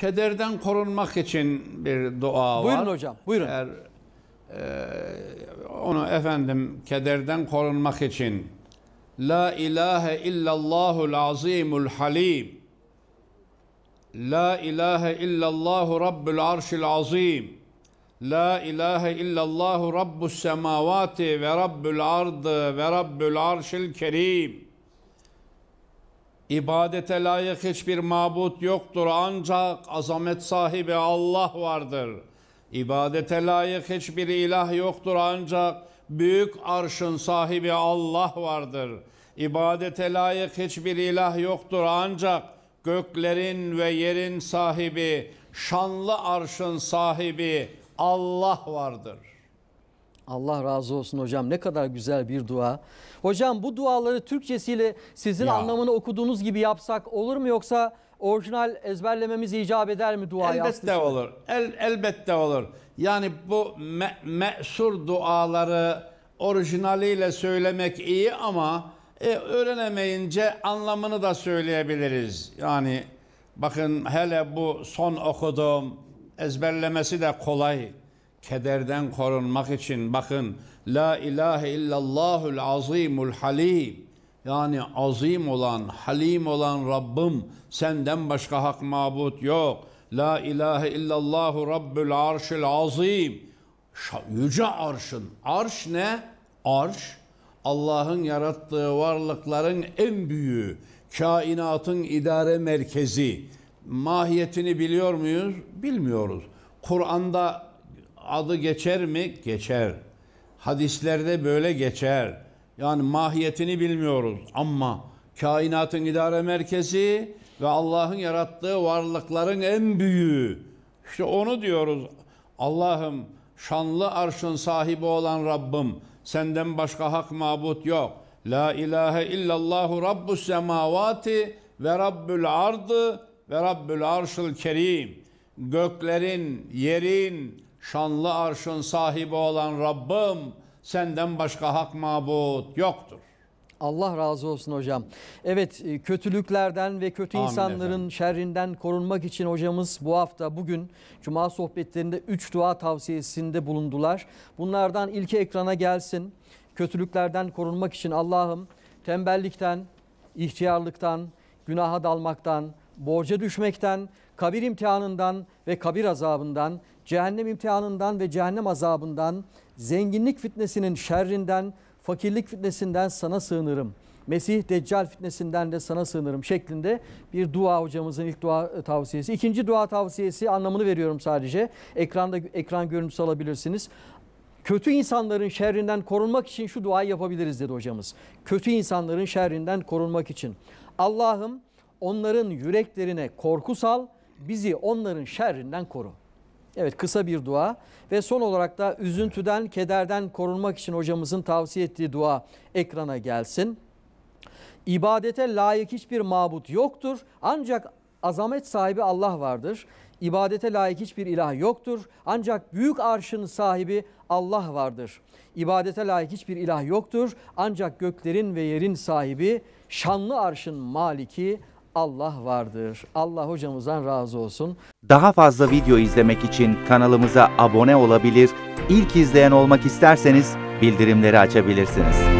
Kederden korunmak için bir dua var. Buyurun hocam, buyurun. Eğer, e, onu efendim kederden korunmak için La ilahe illallahul azimul halim La ilahe illallahu rabbul arşil azim La ilahe illallahu rabbus semavati ve rabbul ardı ve rabbul arşil kerim İbadete layık hiçbir mabut yoktur ancak azamet sahibi Allah vardır. İbadete layık hiçbir ilah yoktur ancak büyük arşın sahibi Allah vardır. İbadete layık hiçbir ilah yoktur ancak göklerin ve yerin sahibi, şanlı arşın sahibi Allah vardır.'' Allah razı olsun hocam. Ne kadar güzel bir dua. Hocam bu duaları Türkçesiyle sizin ya. anlamını okuduğunuz gibi yapsak olur mu yoksa orijinal ezberlememiz icap eder mi duayı? Elbette aslında? olur. El, elbette olur. Yani bu me, meşhur duaları orijinaliyle söylemek iyi ama e, öğrenemeyince anlamını da söyleyebiliriz. Yani bakın hele bu son okuduğum ezberlemesi de kolay kederden korunmak için bakın La ilahe illallahul azimul halim yani azim olan, halim olan Rabbim senden başka hak mabut yok. La ilahe illallahü rabbül arşil azim. Yüce arşın. Arş ne? Arş Allah'ın yarattığı varlıkların en büyüğü, kainatın idare merkezi. Mahiyetini biliyor muyuz? Bilmiyoruz. Kur'an'da adı geçer mi? Geçer. Hadislerde böyle geçer. Yani mahiyetini bilmiyoruz ama kainatın idare merkezi ve Allah'ın yarattığı varlıkların en büyüğü. İşte onu diyoruz. Allah'ım şanlı arşın sahibi olan Rabbim senden başka hak mabut yok. La ilahe illallahü rabbus semavati ve rabbül ardı ve rabbül arşıl kerim. Göklerin, yerin, şanlı arşın sahibi olan Rabbim senden başka hak mabut yoktur. Allah razı olsun hocam. Evet e, kötülüklerden ve kötü Amin insanların efendim. şerrinden korunmak için hocamız bu hafta bugün Cuma sohbetlerinde 3 dua tavsiyesinde bulundular. Bunlardan ilki ekrana gelsin. Kötülüklerden korunmak için Allah'ım tembellikten, ihtiyarlıktan, günaha dalmaktan, borca düşmekten, kabir imtihanından ve kabir azabından cehennem imtihanından ve cehennem azabından, zenginlik fitnesinin şerrinden, fakirlik fitnesinden sana sığınırım. Mesih Deccal fitnesinden de sana sığınırım şeklinde bir dua hocamızın ilk dua e, tavsiyesi. İkinci dua tavsiyesi anlamını veriyorum sadece. Ekranda ekran görüntüsü alabilirsiniz. Kötü insanların şerrinden korunmak için şu duayı yapabiliriz dedi hocamız. Kötü insanların şerrinden korunmak için. Allah'ım onların yüreklerine korku sal, bizi onların şerrinden koru. Evet kısa bir dua ve son olarak da üzüntüden, kederden korunmak için hocamızın tavsiye ettiği dua ekrana gelsin. İbadete layık hiçbir mabut yoktur ancak azamet sahibi Allah vardır. İbadete layık hiçbir ilah yoktur. Ancak büyük arşın sahibi Allah vardır. İbadete layık hiçbir ilah yoktur. Ancak göklerin ve yerin sahibi, şanlı arşın maliki Allah vardır. Allah hocamızdan razı olsun. Daha fazla video izlemek için kanalımıza abone olabilir, ilk izleyen olmak isterseniz bildirimleri açabilirsiniz.